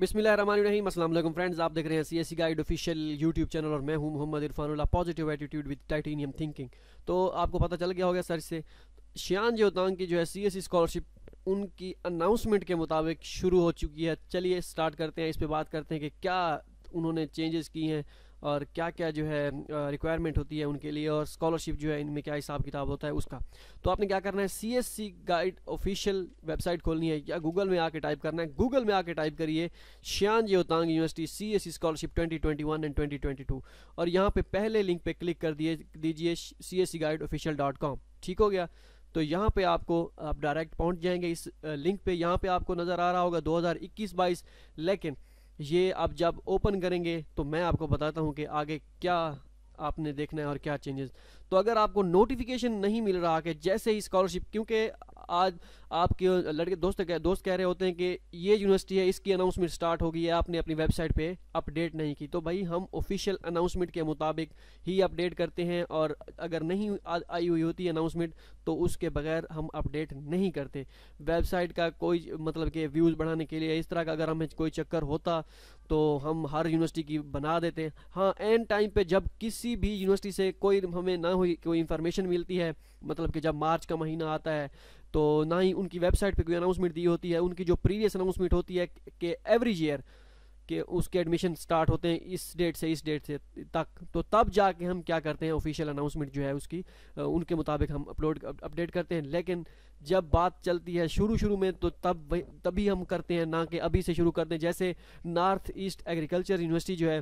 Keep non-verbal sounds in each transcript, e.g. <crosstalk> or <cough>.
Bismil friends आप देख रहे हैं C S guide official YouTube channel और मैं हूं Mohammad Irfanullah positive attitude with titanium thinking तो आपको पता चल गया होगा सर से शियान ज्योतांग की जो है सी एस स्कॉलरशिप उनकी अनाउंसमेंट के मुताबिक शुरू हो चुकी है चलिए स्टार्ट करते हैं इस पर बात करते हैं कि क्या उन्होंने चेंजेस की हैं और क्या क्या जो है रिक्वायरमेंट होती है उनके लिए और स्कॉलरशिप जो है इनमें क्या हिसाब किताब होता है उसका तो आपने क्या करना है C S C guide official website खोलनी है या गूगल में आके टाइप करना है गूगल में आके टाइप करिए Xi'an Jiaotong university C S C scholarship twenty twenty one and twenty twenty two और यहाँ पर पहले लिंक पर क्लिक कर दिए दीजिए C S C guide official dot com ठीक हो गया तो यहाँ पे आपको आप डायरेक्ट पहुँच जाएंगे इस लिंक पे यहाँ पे आपको नज़र आ रहा होगा 2021-22 लेकिन ये आप जब ओपन करेंगे तो मैं आपको बताता हूँ कि आगे क्या आपने देखना है और क्या चेंजेस तो अगर आपको नोटिफिकेशन नहीं मिल रहा कि जैसे ही स्कॉलरशिप क्योंकि आज आपके लड़के दोस्त कह, दोस्त कह रहे होते हैं कि ये यूनिवर्सिटी है इसकी अनाउंसमेंट स्टार्ट हो गई है आपने अपनी वेबसाइट पे अपडेट नहीं की तो भाई हम ऑफिशियल अनाउंसमेंट के मुताबिक ही अपडेट करते हैं और अगर नहीं आई हुई होती अनाउंसमेंट तो उसके बगैर हम अपडेट नहीं करते वेबसाइट का कोई मतलब कि व्यूज़ बढ़ाने के लिए इस तरह का अगर हमें कोई चक्कर होता तो हम हर यूनिवर्सिटी की बना देते हैं हाँ एंड टाइम पर जब किसी भी यूनिवर्सिटी से कोई हमें ना हुई कोई इंफॉर्मेशन मिलती है मतलब कि जब मार्च का महीना आता है तो ना ही उनकी वेबसाइट पे कोई अनाउंसमेंट दी होती है उनकी जो प्रीवियस अनाउंसमेंट होती है कि एवरी ईयर कि उसके एडमिशन स्टार्ट होते हैं इस डेट से इस डेट से तक तो तब जाके हम क्या करते हैं ऑफिशियल अनाउंसमेंट जो है उसकी उनके मुताबिक हम अपलोड अपडेट करते हैं लेकिन जब बात चलती है शुरू शुरू में तो तब तभी हम करते हैं ना कि अभी से शुरू करते हैं जैसे नॉर्थ ईस्ट एग्रीकल्चर यूनिवर्सिटी जो है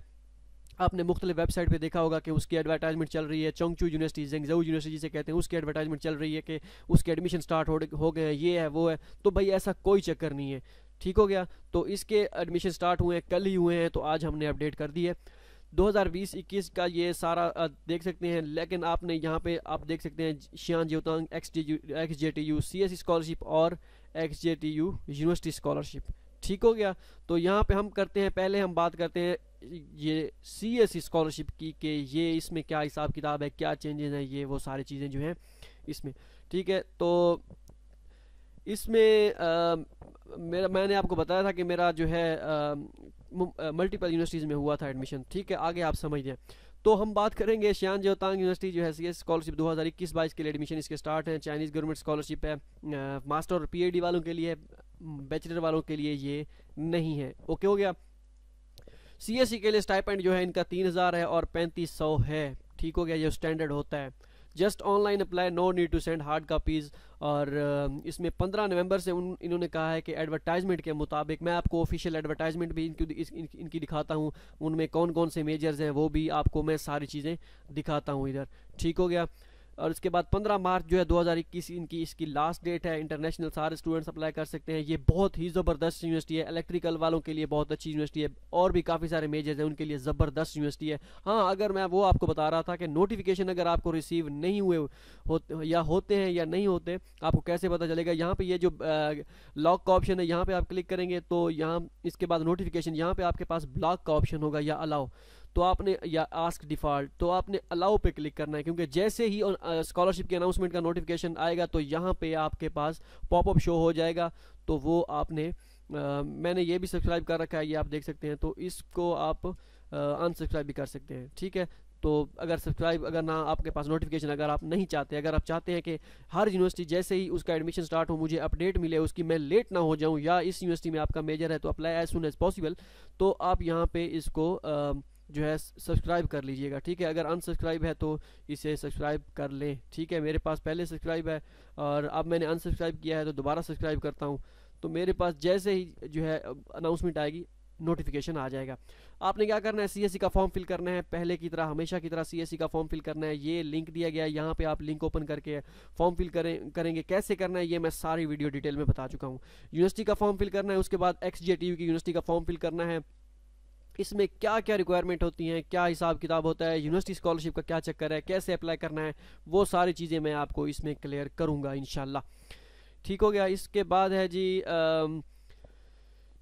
आपने मुख्तलि वेबसाइट पे देखा होगा कि उसकी एडवर्टाइजमेंट चल रही है चौंगचू यूनिवर्सिटी जेंगजाऊ यूनिवर्सिटी जिसे कहते हैं उसकी एडवर्टाइजमेंट चल रही है कि उसके एडमिशन स्टार्ट हो गए हैं ये है वो है तो भाई ऐसा कोई चक्कर नहीं है ठीक हो गया तो इसके एडमिशन स्टार्ट हुए हैं कल ही हुए हैं तो आज हमने अपडेट कर दी है 2020-21 का ये सारा देख सकते हैं लेकिन आपने यहाँ पे आप देख सकते हैं Xi'an Jiaotong X U X J T U C S scholarship और X J T U university scholarship ठीक हो गया तो यहाँ पे हम करते हैं पहले हम बात करते हैं ये सी एस स्कॉलरशिप की कि ये इसमें क्या हिसाब किताब है क्या चेंजेस है ये वो सारी चीज़ें जो हैं इसमें ठीक है तो इसमें आ, मेरा मैंने आपको बताया था कि मेरा जो है मल्टीपल यूनिवर्सिटीज़ में हुआ था एडमिशन ठीक है आगे आप समझ लें तो हम बात करेंगे श्यान जोतांग यूनिवर्सिटी जो है सी एस स्कॉलरशिप दो हज़ार इक्कीस बाईस के लिए एडमिशन इसके स्टार्ट हैं चाइनीज़ गवर्नमेंट स्कॉलरशिप है मास्टर और पी वालों के लिए बैचलर वालों के लिए ये नहीं है ओके हो गया सी e के लिए स्टाइपेंड जो है इनका तीन हज़ार है और पैंतीस सौ है ठीक हो गया जो स्टैंडर्ड होता है just online apply no need to send hard copies और इसमें 15 नवंबर से उन इन्होंने कहा है कि एडवर्टाइजमेंट के मुताबिक मैं आपको ऑफिशियल एडवर्टाइजमेंट भी इनकी इन, इनकी दिखाता हूँ उनमें कौन कौन से मेजर्स हैं वो भी आपको मैं सारी चीज़ें दिखाता हूँ इधर ठीक हो गया और इसके बाद 15 मार्च जो है 2021 इनकी इसकी लास्ट डेट है इंटरनेशनल सारे स्टूडेंट्स अप्लाई कर सकते हैं ये बहुत ही ज़बरदस्त यूनिवर्सिटी है इलेक्ट्रिकल वालों के लिए बहुत अच्छी यूनिवर्सिटी है और भी काफ़ी सारे मेजर्स हैं उनके लिए ज़बरदस्त यूनिवर्सिटी है हाँ अगर मैं वो आपको बता रहा था कि नोटिफिकेशन अगर आपको रिसीव नहीं हुए हो, या होते हैं या नहीं होते आपको कैसे पता चलेगा यहाँ पर ये जो लॉक का ऑप्शन है यहाँ पर आप क्लिक करेंगे तो यहाँ इसके बाद नोटिफिकेशन यहाँ पर आपके पास ब्लॉक का ऑप्शन होगा या अलाउ तो आपने या आस्क डिफॉल्ट तो आपने अलाउ पे क्लिक करना है क्योंकि जैसे ही स्कॉलरशिप के अनाउंसमेंट का नोटिफिकेशन आएगा तो यहाँ पे आपके पास पॉपअप शो हो जाएगा तो वो आपने आ, मैंने ये भी सब्सक्राइब कर रखा है ये आप देख सकते हैं तो इसको आप अनसब्सक्राइब भी कर सकते हैं ठीक है तो अगर सब्सक्राइब अगर ना आपके पास नोटिफिकेशन अगर आप नहीं चाहते अगर आप चाहते हैं कि हर यूनिवर्सिटी जैसे ही उसका एडमिशन स्टार्ट हो मुझे अपडेट मिले उसकी मैं लेट ना हो जाऊं या इस यूनिवर्सिटी में आपका मेजर है तो apply as soon as possible तो आप यहाँ पे इसको आ, जो है सब्सक्राइब कर लीजिएगा ठीक है अगर अनसब्सक्राइब है तो इसे सब्सक्राइब कर लें ठीक है मेरे पास पहले सब्सक्राइब है और अब मैंने अनसब्सक्राइब किया है तो दोबारा सब्सक्राइब करता हूँ तो मेरे पास जैसे ही जो है अनाउंसमेंट आएगी नोटिफिकेशन आ जाएगा आपने क्या करना है सी e का फॉर्म फिल करना है पहले की तरह हमेशा की तरह सी e का फॉर्म फिल करना है ये लिंक दिया गया है यहाँ पे आप लिंक ओपन करके फॉर्म फिल करें करेंगे कैसे करना है ये मैं सारी वीडियो डिटेल में बता चुका हूँ यूनिवर्सिटी का फॉर्म फिल करना है उसके बाद एक्स की यूनिवर्सिटी का फॉर्म फिल करना है इसमें क्या क्या रिक्वायरमेंट होती हैं क्या हिसाब किताब होता है यूनिवर्सिटी स्कॉलरशिप का क्या चक्कर है कैसे अप्लाई करना है वो सारी चीज़ें मैं आपको इसमें क्लियर करूँगा इन ठीक हो गया इसके बाद है जी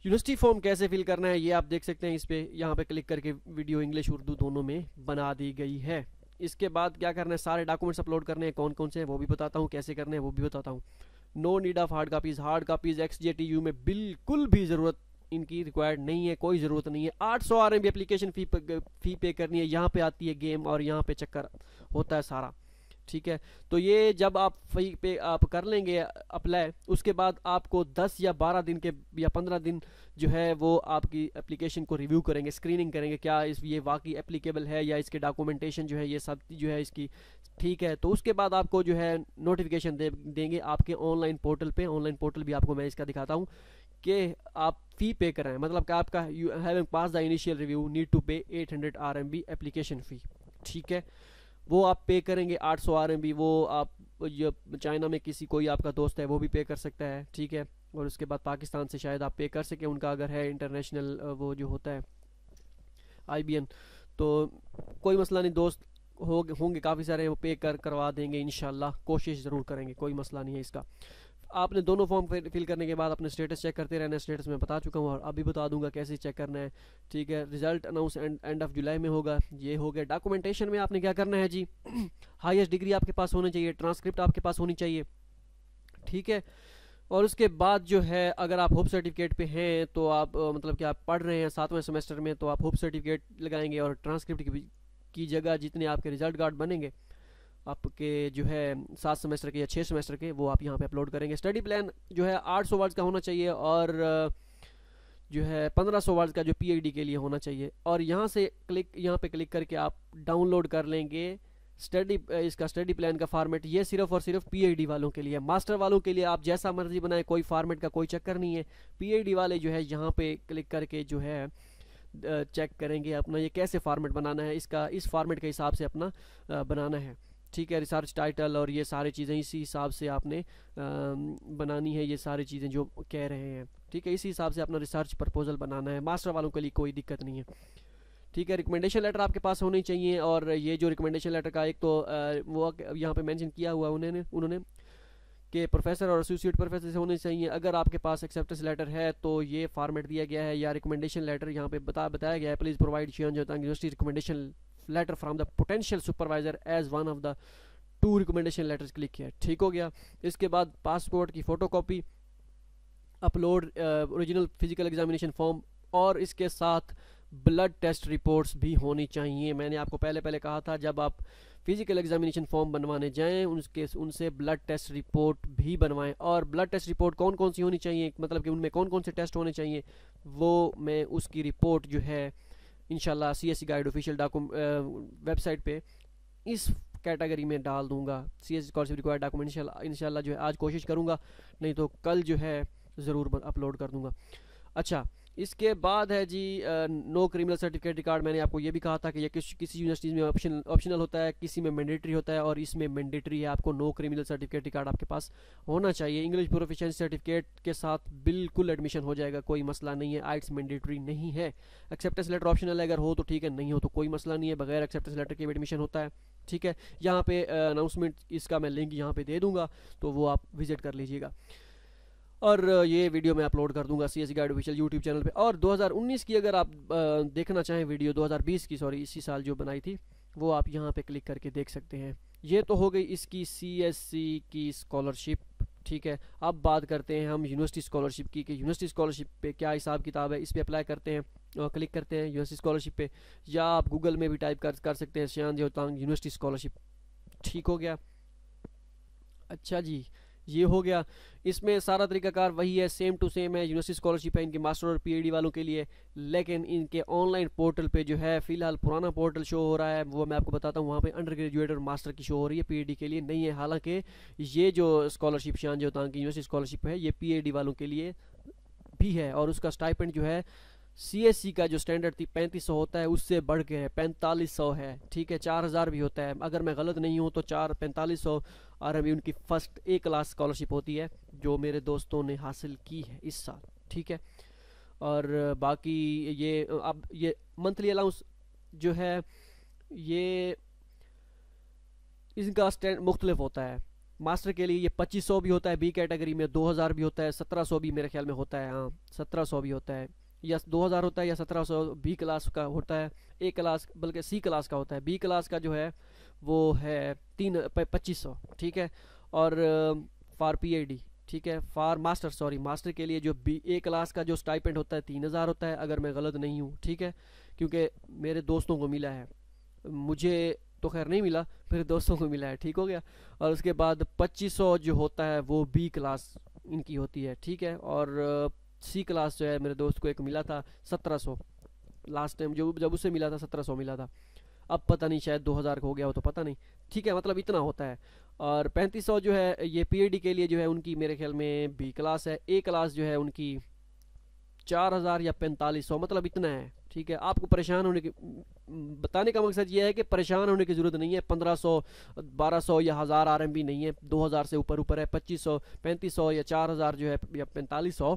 यूनिवर्सिटी फॉर्म कैसे फिल करना है ये आप देख सकते हैं इस पर यहाँ पे क्लिक करके वीडियो इंग्लिश उर्दू दोनों में बना दी गई है इसके बाद क्या करना है सारे डॉक्यूमेंट्स अपलोड करने हैं कौन कौन से हैं वो भी बताता हूँ कैसे करने हैं वो भी बताता हूँ no need of hard copies hard copies X J T U में बिल्कुल भी ज़रूरत इनकी रिक्वायर्ड नहीं है कोई ज़रूरत नहीं है आठ सौ R M application fee fee pay करनी है यहाँ पे आती है गेम और यहाँ पे चक्कर होता है सारा ठीक है तो ये जब आप फी पे आप कर लेंगे अप्लाई उसके बाद आपको 10 या 12 दिन के या 15 दिन जो है वो आपकी एप्लीकेशन को रिव्यू करेंगे स्क्रीनिंग करेंगे क्या इस ये वाकई एप्लीकेबल है या इसके डॉक्यूमेंटेशन जो है ये सब जो है इसकी ठीक है तो उसके बाद आपको जो है नोटिफिकेशन दे देंगे आपके ऑनलाइन पोर्टल पे ऑनलाइन पोर्टल भी आपको मैं इसका दिखाता हूँ कि आप फ़ी पे कराएं मतलब कि आपका you having pass the initial review need to pay 800 hundred R M B application fee ठीक है वो आप पे करेंगे 800 सौ आर एम बी वो आप ये चाइना में किसी कोई आपका दोस्त है वो भी पे कर सकता है ठीक है और उसके बाद पाकिस्तान से शायद आप पे कर सकें उनका अगर है इंटरनेशनल वो जो होता है आई तो कोई मसला नहीं दोस्त हो होंगे काफ़ी सारे वो पे कर करवा देंगे इन कोशिश ज़रूर करेंगे कोई मसला नहीं है इसका आपने दोनों फॉर्म फिल करने के बाद अपने स्टेटस चेक करते रहना स्टेटस में बता चुका हूँ और अभी बता दूंगा कैसे चेक करना है ठीक है result announce and end of July में होगा ये हो गया डॉक्यूमेंटेशन में आपने क्या करना है जी हाइस्ट <clears throat> डिग्री आपके पास होनी चाहिए ट्रांसक्रिप्ट आपके पास होनी चाहिए ठीक है और उसके बाद जो है अगर आप होप सर्टिफिकेट पे हैं तो आप मतलब कि आप पढ़ रहे हैं सातवें सेमेस्टर में तो आप होप सर्टिफिकेट लगाएंगे और ट्रांसक्रिप्ट की जगह जितने आपके रिजल्ट कार्ड बनेंगे आपके जो है सात सेमेस्टर के या छः सेमेस्टर के वो आप यहाँ पे अपलोड करेंगे स्टडी प्लान जो है 800 सौ वर्ड्स का होना चाहिए और जो है 1500 सौ वर्ड्स का जो पीएचडी के लिए होना चाहिए और यहाँ से क्लिक यहाँ पे क्लिक करके आप डाउनलोड कर लेंगे स्टडी इसका स्टडी प्लान का फॉर्मेट ये सिर्फ और सिर्फ पी वालों के लिए मास्टर वालों के लिए आप जैसा मर्जी बनाए कोई फॉर्मेट का कोई चक्कर नहीं है पी वाले जो है यहाँ पर क्लिक करके जो है चेक करेंगे अपना ये कैसे फॉर्मेट बनाना है इसका इस फॉर्मेट के हिसाब से अपना बनाना है ठीक है रिसर्च टाइटल और ये सारी चीज़ें इसी हिसाब से आपने बनानी है ये सारी चीज़ें जो कह रहे हैं ठीक है इसी हिसाब से अपना रिसर्च प्रपोजल बनाना है मास्टर वालों के लिए कोई दिक्कत नहीं है ठीक है रिकमेंडेशन लेटर आपके पास होने चाहिए और ये जो रिकमेंडेशन लेटर का एक तो वो यहाँ पे मेंशन किया हुआ उन्होंने उन्होंने के प्रोफेसर और एसोसिएट प्रोफेसर से होने चाहिए अगर आपके पास एक्सेप्टेंस लेटर है तो ये फॉर्मेट दिया गया है या रिकमेंडेशन लेटर यहाँ पे बता बताया गया है प्लीज़ प्रोवाइड शेयर जो university recommendation letter from the potential supervisor as one of the two recommendation letters click किया ठीक हो गया इसके बाद पासपोर्ट की photocopy upload original physical examination form और इसके साथ ब्लड टेस्ट रिपोर्ट्स भी होनी चाहिए मैंने आपको पहले पहले कहा था जब आप फिजिकल एग्जामिनेशन फॉर्म बनवाने जाएं उनके उनसे ब्लड टेस्ट रिपोर्ट भी बनवाएं और ब्लड टेस्ट रिपोर्ट कौन कौन सी होनी चाहिए मतलब कि उनमें कौन कौन से टेस्ट होने चाहिए वो मैं उसकी रिपोर्ट जो है इनशाला C S C guide official डाकू वेबसाइट पे इस कैटेगरी में डाल दूंगा C S course required document इनशाला जो है आज कोशिश करूँगा नहीं तो कल जो है ज़रूर अपलोड कर दूँगा अच्छा इसके बाद है जी नो क्रिमिनल सर्टिफिकेट रिकॉर्ड मैंने आपको ये भी कहा था कि ये किस किसी यूनिवर्सिटीज़ में ऑप्शन ऑप्शनल होता है किसी में मैंडेटरी होता है और इसमें मैंडेटरी है आपको नो क्रिमिनल सर्टिफिकेट रिकॉर्ड आपके पास होना चाहिए इंग्लिश प्रोफेशन सर्टिफिकेट के साथ बिल्कुल एडमिशन हो जाएगा कोई मसला नहीं है आइट्स मैंडेटरी नहीं है एक्सेप्टेंस लेटर ऑप्शनल है अगर हो तो ठीक है नहीं हो तो कोई मसला नहीं है बगैर एक्सेप्टेंस लेटर के एडमिशन होता है ठीक है यहाँ पर अनाउंसमेंट इसका मैं लिंक यहाँ पर दे दूँगा तो वो आप विजिट कर लीजिएगा और ये वीडियो मैं अपलोड कर दूंगा C S guide official YouTube channel पे और 2019 की अगर आप देखना चाहें वीडियो 2020 की सॉरी इसी साल जो बनाई थी वो आप यहाँ पे क्लिक करके देख सकते हैं ये तो हो गई इसकी सी की स्कॉलरशिप ठीक है अब बात करते हैं हम यूनिवर्सिटी स्कॉलरशिप की कि यूनिवर्सिटी स्कॉलरशिप पे क्या हिसाब किताब है इस पर अप्लाई करते हैं और क्लिक करते हैं यूनिवर्सिटी स्कॉलरशिप पे या आप गूगल में भी टाइप कर कर सकते हैं श्यान जो यूनिवर्सिटी स्कॉलरशिप ठीक हो गया अच्छा जी ये हो गया इसमें सारा तरीकाकार वही है सेम टू सेम है यूनिवर्सिटी स्कॉलरशिप है इनके मास्टर और पीएचडी वालों के लिए लेकिन इनके ऑनलाइन पोर्टल पे जो है फिलहाल पुराना पोर्टल शो हो रहा है वो मैं आपको बताता हूँ वहाँ पे अंडर ग्रेजुएट और मास्टर की शो हो रही है पीएचडी के लिए नहीं है हालांकि ये जो स्कॉलरशिप शान जो था यूनिवर्सिटी स्कॉलरशिप है ये पी वालों के लिए भी है और उसका स्टाइपेंट जो है सी का जो स्टैंडर्ड थी पैंतीस सौ होता है उससे बढ़ के है पैंतालीस सौ है ठीक है चार हज़ार भी होता है अगर मैं गलत नहीं हूँ तो चार पैंतालीस सौ और अभी उनकी फ़र्स्ट ए क्लास स्कॉलरशिप होती है जो मेरे दोस्तों ने हासिल की है इस साल ठीक है और बाकी ये अब ये मंथली अलाउंस जो है ये इनका स्टैंड मुख्तलिफ होता है मास्टर के लिए ये पच्चीस सौ भी होता है बी कैटेगरी में दो हज़ार भी होता है सत्रह सौ भी मेरे ख्याल में होता है हाँ सत्रह सौ भी होता है या दो हज़ार होता है या सत्रह सौ बी क्लास का होता है ए क्लास बल्कि सी क्लास का होता है बी क्लास का जो है वो है तीन पच्चीस सौ ठीक है और फार पीएडी ठीक है फार मास्टर सॉरी मास्टर के लिए जो बी ए क्लास का जो स्टाइपेंड होता है तीन हज़ार होता है अगर मैं गलत नहीं हूँ ठीक है क्योंकि मेरे दोस्तों को मिला है मुझे तो खैर नहीं मिला मेरे दोस्तों को मिला है ठीक हो गया और उसके बाद पच्चीस सौ जो होता है वो बी क्लास इनकी होती है ठीक है और सी क्लास जो है मेरे दोस्त को एक मिला था सत्रह सौ लास्ट टाइम जो जब उससे मिला था सत्रह सौ मिला था अब पता नहीं शायद 2000 का हो गया हो तो पता नहीं ठीक है मतलब इतना होता है और 3500 जो है ये पी e के लिए जो है उनकी मेरे ख्याल में बी क्लास है ए क्लास जो है उनकी 4000 या 4500 मतलब इतना है ठीक है आपको परेशान होने की बताने का मकसद ये है कि परेशान होने की ज़रूरत नहीं है 1500 1200 या हज़ार आर नहीं है हज़ार से ऊपर ऊपर है पैंतीस सौ या हज़ार जो है या सौ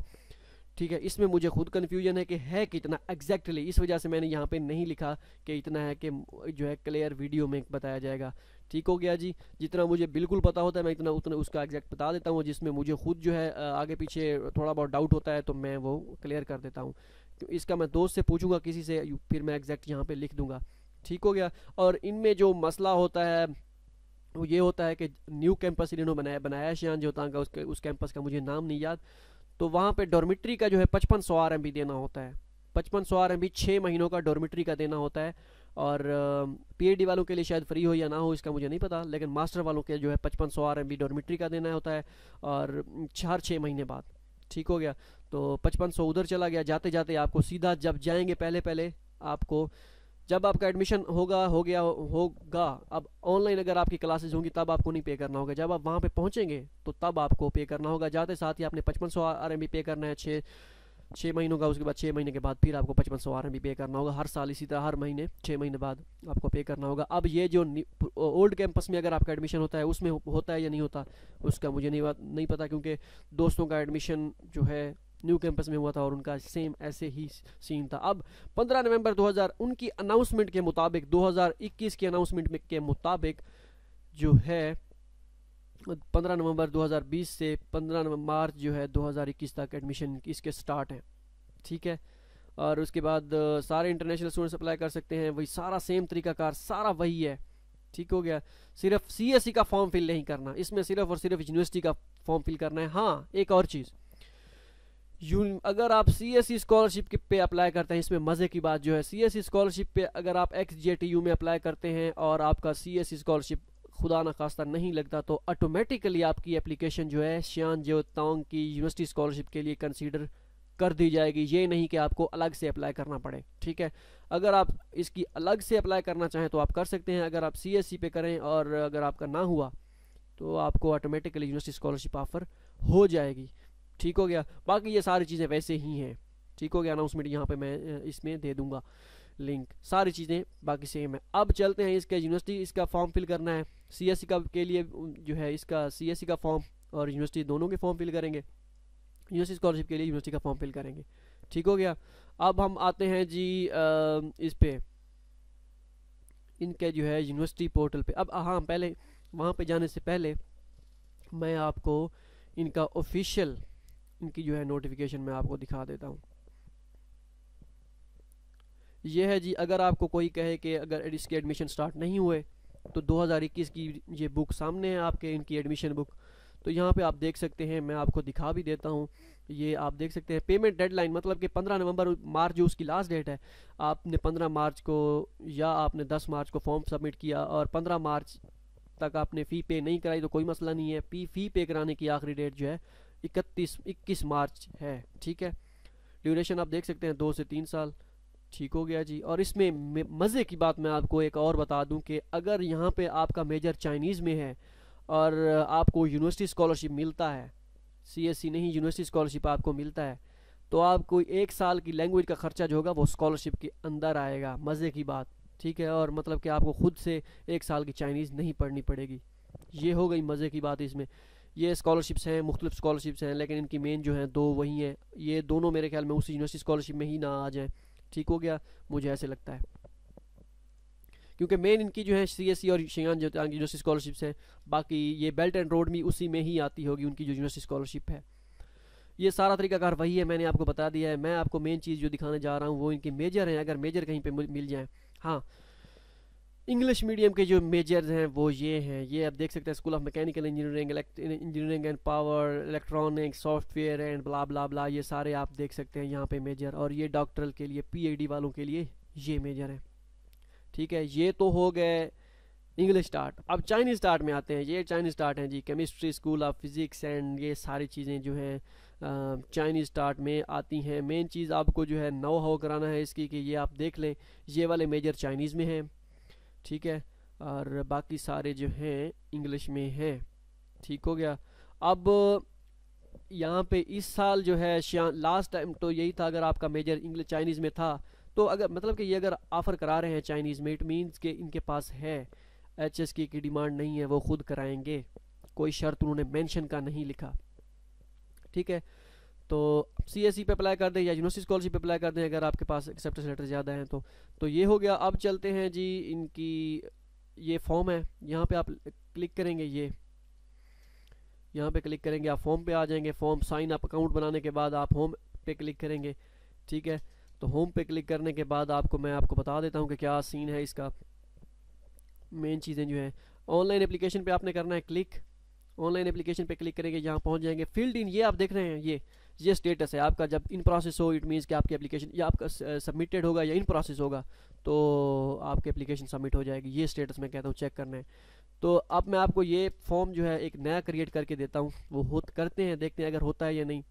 ठीक है इसमें मुझे खुद कन्फ्यूजन है कि है कितना एग्जैक्टली exactly, इस वजह से मैंने यहाँ पे नहीं लिखा कि इतना है कि जो है क्लियर वीडियो में बताया जाएगा ठीक हो गया जी जितना मुझे बिल्कुल पता होता है मैं इतना उतना उसका एग्जैक्ट बता देता हूँ जिसमें मुझे खुद जो है आगे पीछे थोड़ा बहुत डाउट होता है तो मैं वो क्लियर कर देता हूँ तो इसका मैं दोस्त से पूछूंगा किसी से फिर मैं एग्जैक्ट यहाँ पर लिख दूंगा ठीक हो गया और इनमें जो मसला होता है वो ये होता है कि न्यू कैंपस इन्होंने बनाया बनाया शान जो होता उसके उस कैंपस का मुझे नाम नहीं याद तो वहाँ पे डॉर्मिट्री का जो है पचपन सौ आर देना होता है पचपन सौ आर एम छः महीनों का डॉर्मिट्री का देना होता है और पी वालों के लिए शायद फ्री हो या ना हो इसका मुझे नहीं पता लेकिन मास्टर वालों के जो है पचपन सौ आर एम डॉर्मिट्री का देना होता है और चार छः महीने बाद ठीक हो गया तो पचपन सौ उधर चला गया जाते जाते आपको सीधा जब जाएंगे पहले पहले आपको जब आपका एडमिशन होगा हो गया होगा अब ऑनलाइन अगर आपकी क्लासेज होंगी तब आपको नहीं पे करना होगा जब आप वहाँ पे पहुँचेंगे तो तब आपको पे करना होगा जाते साथ ही आपने पचपन सौ आर एम बी पे करना है छः छः महीनों का उसके बाद छः महीने के बाद फिर आपको पचपन सौ आर पे करना होगा हर साल इसी तरह हर महीने छः महीने बाद आपको पे करना होगा अब ये जो ओल्ड कैंपस में अगर आपका एडमिशन होता है उसमें होता है या नहीं होता उसका मुझे नहीं नहीं पता क्योंकि दोस्तों का एडमिशन जो है न्यू कैंपस में हुआ था और उनका सेम ऐसे ही सीन था अब 15 नवंबर 2000 उनकी अनाउंसमेंट के मुताबिक 2021 के अनाउंसमेंट में के मुताबिक जो है 15 नवंबर 2020 से 15 मार्च जो है 2021 तक एडमिशन इसके स्टार्ट हैं ठीक है और उसके बाद सारे इंटरनेशनल स्टूडेंट्स अप्लाई कर सकते हैं वही सारा सेम तरीकाकार सारा वही है ठीक हो गया सिर्फ सी e का फॉर्म फिल नहीं करना इसमें सिर्फ और सिर्फ यूनिवर्सिटी का फॉर्म फिल करना है हाँ एक और चीज़ अगर आप सी एस सी स्कॉलरशिप पे अप्लाई करते हैं इसमें मज़े की बात जो है सी एस सी स्कॉलरशिप पे अगर आप एक्स जे टी यू में अप्लाई करते हैं और आपका सी एस सी स्कॉलरशिप खुदा ना खास्ता नहीं लगता तो ऑटोमेटिकली आपकी एप्लीकेशन जो है श्यान जो तांग की यूनिवर्सिटी स्कॉलरशिप के लिए कंसीडर कर दी जाएगी ये नहीं कि आपको अलग से अप्लाई करना पड़े ठीक है अगर आप इसकी अलग से अप्लाई करना चाहें तो आप कर सकते हैं अगर आप सी एस सी पे करें और अगर आपका ना हुआ तो आपको ऑटोमेटिकली यूनिवर्सिटी स्कॉलरशिप ऑफर हो जाएगी ठीक हो गया बाकी ये सारी चीज़ें वैसे ही हैं ठीक हो गया अनाउंसमेंट यहाँ पे मैं इसमें दे दूंगा लिंक सारी चीज़ें बाकी सेम है अब चलते हैं इसके यूनिवर्सिटी इसका फॉर्म फिल करना है सी e का के लिए जो है इसका सी e का फॉर्म और यूनिवर्सिटी दोनों के फॉर्म फिल करेंगे यूनिवर्सिटी स्कॉलरशिप के लिए यूनिवर्सिटी का फॉर्म फिल करेंगे ठीक हो गया अब हम आते हैं जी आ, इस पर इनके जो है यूनिवर्सिटी पोर्टल पे अब हाँ पहले वहाँ पे जाने से पहले मैं आपको इनका ऑफिशियल इनकी जो है नोटिफिकेशन मैं आपको दिखा देता हूँ यह है जी अगर आपको कोई कहे कि अगर इसके एडमिशन स्टार्ट नहीं हुए तो 2021 की ये बुक सामने है आपके इनकी एडमिशन बुक तो यहाँ पे आप देख सकते हैं मैं आपको दिखा भी देता हूँ ये आप देख सकते हैं पेमेंट डेडलाइन मतलब कि 15 नवंबर मार्च जो उसकी लास्ट डेट है आपने 15 मार्च को या आपने 10 मार्च को फॉर्म सबमिट किया और 15 मार्च तक आपने फ़ी पे नहीं कराई तो कोई मसला नहीं है फी फी पे कराने की आखिरी डेट जो है इकतीस इक्कीस मार्च है ठीक है ड्यूरेशन आप देख सकते हैं दो से तीन साल ठीक हो गया जी और इसमें मज़े की बात मैं आपको एक और बता दूं कि अगर यहाँ पे आपका मेजर चाइनीज़ में है और आपको यूनिवर्सिटी स्कॉलरशिप मिलता है सीएससी e नहीं यूनिवर्सिटी स्कॉलरशिप आपको मिलता है तो आपको एक साल की लैंग्वेज का खर्चा जो होगा वो स्कॉलरशिप के अंदर आएगा मज़े की बात ठीक है और मतलब कि आपको खुद से एक साल की चाइनीज़ नहीं पढ़नी पड़ेगी ये हो गई मज़े की बात इसमें ये स्कॉलरशिप्स हैं मुख्तलिफ स्कॉलरशिप्स हैं लेकिन इनकी मेन जो हैं दो वही हैं ये दोनों मेरे ख्याल में उसी यूनिवर्सिटी स्कॉलरशिप में ही ना आ जाएँ ठीक हो गया मुझे ऐसे लगता है क्योंकि मेन इनकी जो है सी एस सी और शेयान जो यूनिवर्सिटी स्कॉलरशिप्स हैं बाकी ये बेल्ट एंड रोड भी उसी में ही आती होगी उनकी जो यूनिवर्सिटी स्कॉलरशिप है ये सारा तरीकाकार वही है मैंने आपको बता दिया है मैं आपको मेन चीज़ जो दिखाने जा रहा हूँ वो इनकी मेजर हैं अगर मेजर कहीं पर मिल जाएँ हाँ इंग्लिश मीडियम के जो मेजर्स हैं वो ये हैं ये आप देख सकते हैं school of mechanical engineering engineering and power electronic software and blah blah blah ये सारे आप देख सकते हैं यहाँ पे मेजर और ये डॉक्टरल के लिए पीएचडी वालों के लिए ये मेजर है ठीक है ये तो हो गए इंग्लिश स्टार्ट अब चाइनीज़ स्टार्ट में आते हैं ये चाइनीज़ स्टार्ट हैं जी chemistry school of physics and ये सारी चीज़ें जो हैं चाइनीज़ स्टार्ट में आती हैं मेन चीज़ आपको जो है नौ हाउ कराना है इसकी कि ये आप देख लें ये वाले मेजर चाइनीज़ में हैं ठीक है और बाकी सारे जो हैं इंग्लिश में हैं ठीक हो गया अब यहाँ पे इस साल जो है लास्ट टाइम तो यही था अगर आपका मेजर इंग्लिश चाइनीज़ में था तो अगर मतलब कि ये अगर ऑफ़र करा रहे हैं चाइनीज़ में इट मीन्स कि इनके पास है एच एस की की डिमांड नहीं है वो खुद कराएंगे कोई शर्त उन्होंने मेंशन का नहीं लिखा ठीक है तो सी एस सी पे अप्लाई कर दें या यूनिवर्सिटी स्कॉलरशिप पर अप्लाई कर दें अगर आपके पास एक्सेप्टेंस लेटर ज़्यादा हैं तो तो ये हो गया अब चलते हैं जी इनकी ये फॉर्म है यहाँ पे आप क्लिक करेंगे ये यहाँ पे क्लिक करेंगे आप फॉर्म पे आ जाएंगे फॉर्म साइन अप अकाउंट बनाने के बाद आप होम पे क्लिक करेंगे ठीक है तो होम पे क्लिक करने के बाद आपको मैं आपको बता देता हूँ कि क्या सीन है इसका मेन चीज़ें जो हैं ऑनलाइन एप्लीकेशन पर आपने करना है क्लिक ऑनलाइन एप्लीकेशन पर क्लिक करेंगे यहाँ पहुँच जाएंगे फील्ड इन ये आप देख रहे हैं ये ये स्टेटस है आपका जब इन प्रोसेस हो इट मीनस कि आपकी एप्लीकेशन या आपका सबमिटेड होगा या इन प्रोसेस होगा तो आपकी एप्लीकेशन सबमिट हो जाएगी ये स्टेटस मैं कहता हूँ चेक करना है तो अब मैं आपको ये फॉर्म जो है एक नया क्रिएट करके देता हूँ वो हो करते हैं देखते हैं अगर होता है या नहीं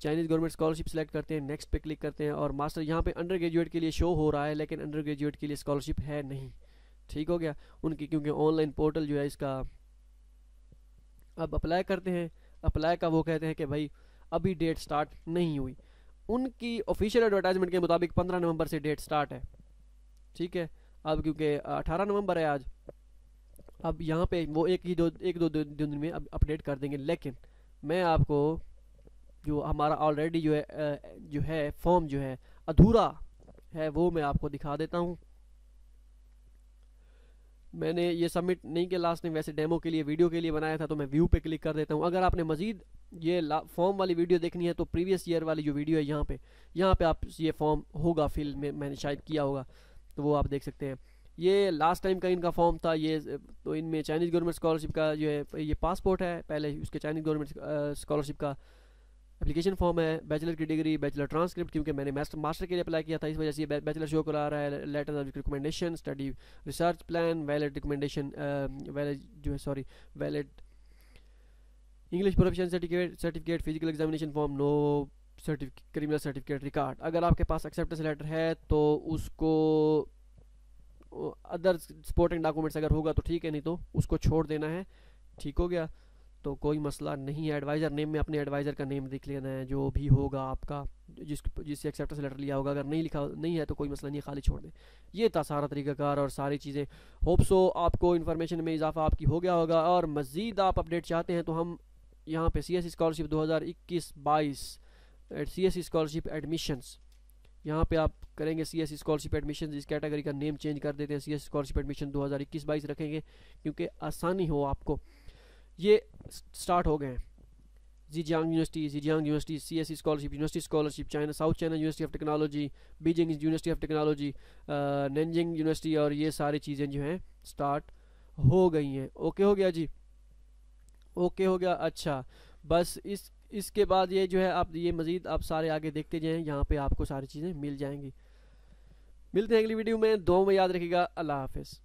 चाइनीज़ गवर्नमेंट स्कॉलरशिप सेलेक्ट करते हैं नेक्स्ट पे क्लिक करते हैं और मास्टर यहाँ पे अंडर ग्रेजुएट के लिए शो हो रहा है लेकिन अंडर ग्रेजुएट के लिए स्कॉलरशिप है नहीं ठीक हो गया उनकी क्योंकि ऑनलाइन पोर्टल जो है इसका अब अप्लाई करते हैं अप्लाई का वो कहते हैं कि भाई अभी डेट स्टार्ट नहीं हुई उनकी ऑफिशियल एडवर्टाइजमेंट के मुताबिक पंद्रह नवंबर से डेट स्टार्ट है ठीक है अब क्योंकि अठारह नवंबर है आज अब यहाँ पे वो एक ही दो एक दो दिन में अब अपडेट कर देंगे लेकिन मैं आपको जो हमारा ऑलरेडी जो है जो है फॉर्म जो है अधूरा है वो मैं आपको दिखा देता हूँ मैंने ये सबमिट नहीं किया लास्ट टाइम वैसे डेमो के लिए वीडियो के लिए बनाया था तो मैं व्यू पे क्लिक कर देता हूँ अगर आपने मजीद ये फॉर्म वाली वीडियो देखनी है तो प्रीवियस ईयर वाली जो वीडियो है यहाँ पे यहाँ पे आप ये फॉर्म होगा फिल में मैंने शायद किया होगा तो वो आप देख सकते हैं ये लास्ट टाइम का इनका फॉर्म था ये तो इनमें चाइनीज़ गवर्नमेंट स्कॉलरशिप का जो है ये पासपोर्ट है पहले उसके चाइनीज़ गवर्नमेंट स्कॉलरशिप का एप्लीकेशन फॉर्म है बैचलर की डिग्री बैचलर ट्रांसक्रिप्ट क्योंकि मैंने मास्टर के लिए अप्लाई किया था इस वजह से बैचलर शो करा रहा है letter of recommendation study research plan valid recommendation valid जो है sorry valid English profession certificate certificate physical examination form no certificate criminal certificate record अगर आपके पास एक्सेप्टेंस लेटर है तो उसको अदर सपोर्टिंग डॉक्यूमेंट्स अगर होगा तो ठीक है नहीं तो उसको छोड़ देना है ठीक हो गया तो कोई मसला नहीं है एडवाइज़र नेम में अपने एडवाइज़र का नेम लिख लेना है जो भी होगा आपका जिस जिससे एक्सेप्टेंस लेटर लिया होगा अगर नहीं लिखा नहीं है तो कोई मसला नहीं है खाली छोड़ दें ये था सारा तरीक़ाकार और सारी चीज़ें होप सो आपको इन्फॉर्मेशन में इजाफा आपकी हो गया होगा और मज़ीद आप अपडेट चाहते हैं तो हम यहाँ पे सी एस स्कॉलरशिप दो हज़ार इक्कीस बाईस सी एस स्कॉलरशिप एडमिशन्स यहाँ पे आप करेंगे सी एस स्कॉलरशिप एडमिशन इस कैटेगरी का नेम चेंज कर देते हैं सी एस स्कॉलरशिप एडमिशन 2021-22 रखेंगे क्योंकि आसानी हो आपको ये स्टार्ट हो गए हैं Zhejiang university Zhejiang university C S scholarship university scholarship China South China university of technology Beijing university of technology Nanjing university और ये सारी चीज़ें जो हैं स्टार्ट हो गई हैं ओके हो गया जी ओके हो गया अच्छा बस इस इसके बाद ये जो है आप ये मज़ीद आप सारे आगे देखते जाएँ यहाँ पर आपको सारी चीज़ें मिल जाएंगी मिलते हैं अगली वीडियो में दो में याद रखिएगा अल्लाह हाफिज़